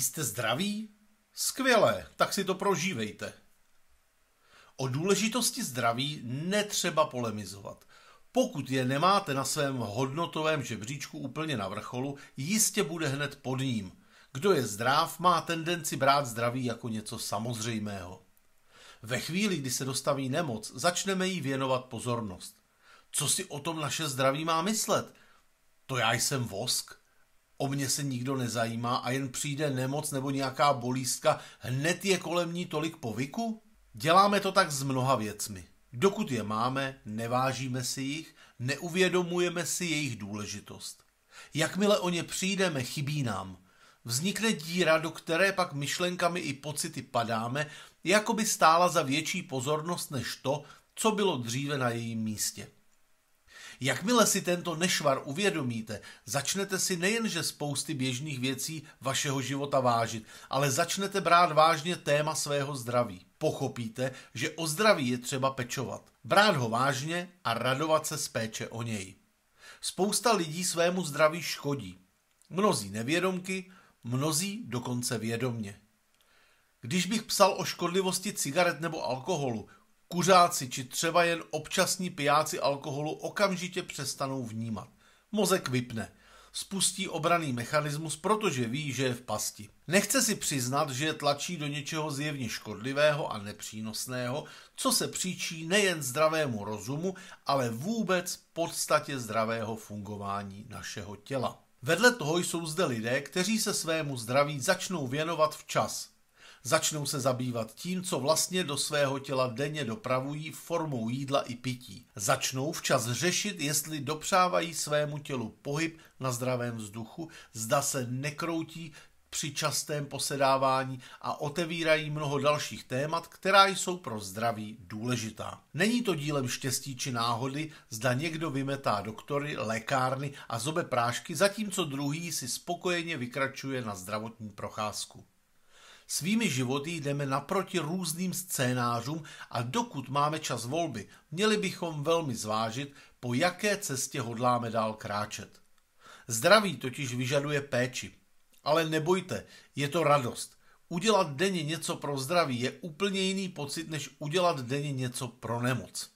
Jste zdraví? Skvělé, tak si to prožívejte. O důležitosti zdraví netřeba polemizovat. Pokud je nemáte na svém hodnotovém žebříčku úplně na vrcholu, jistě bude hned pod ním. Kdo je zdrav, má tendenci brát zdraví jako něco samozřejmého. Ve chvíli, kdy se dostaví nemoc, začneme jí věnovat pozornost. Co si o tom naše zdraví má myslet? To já jsem vosk? o mě se nikdo nezajímá a jen přijde nemoc nebo nějaká bolístka, hned je kolem ní tolik povyku? Děláme to tak s mnoha věcmi. Dokud je máme, nevážíme si jich, neuvědomujeme si jejich důležitost. Jakmile o ně přijdeme, chybí nám. Vznikne díra, do které pak myšlenkami i pocity padáme, jako by stála za větší pozornost než to, co bylo dříve na jejím místě. Jakmile si tento nešvar uvědomíte, začnete si nejenže spousty běžných věcí vašeho života vážit, ale začnete brát vážně téma svého zdraví. Pochopíte, že o zdraví je třeba pečovat, brát ho vážně a radovat se z péče o něj. Spousta lidí svému zdraví škodí. Mnozí nevědomky, mnozí dokonce vědomně. Když bych psal o škodlivosti cigaret nebo alkoholu, Kuřáci či třeba jen občasní pijáci alkoholu okamžitě přestanou vnímat. Mozek vypne. Spustí obraný mechanismus, protože ví, že je v pasti. Nechce si přiznat, že je tlačí do něčeho zjevně škodlivého a nepřínosného, co se příčí nejen zdravému rozumu, ale vůbec podstatě zdravého fungování našeho těla. Vedle toho jsou zde lidé, kteří se svému zdraví začnou věnovat včas – Začnou se zabývat tím, co vlastně do svého těla denně dopravují formou jídla i pití. Začnou včas řešit, jestli dopřávají svému tělu pohyb na zdravém vzduchu, zda se nekroutí při častém posedávání a otevírají mnoho dalších témat, která jsou pro zdraví důležitá. Není to dílem štěstí či náhody, zda někdo vymetá doktory, lékárny a zobe prášky, zatímco druhý si spokojeně vykračuje na zdravotní procházku. Svými životy jdeme naproti různým scénářům a dokud máme čas volby, měli bychom velmi zvážit, po jaké cestě hodláme dál kráčet. Zdraví totiž vyžaduje péči. Ale nebojte, je to radost. Udělat denně něco pro zdraví je úplně jiný pocit, než udělat denně něco pro nemoc.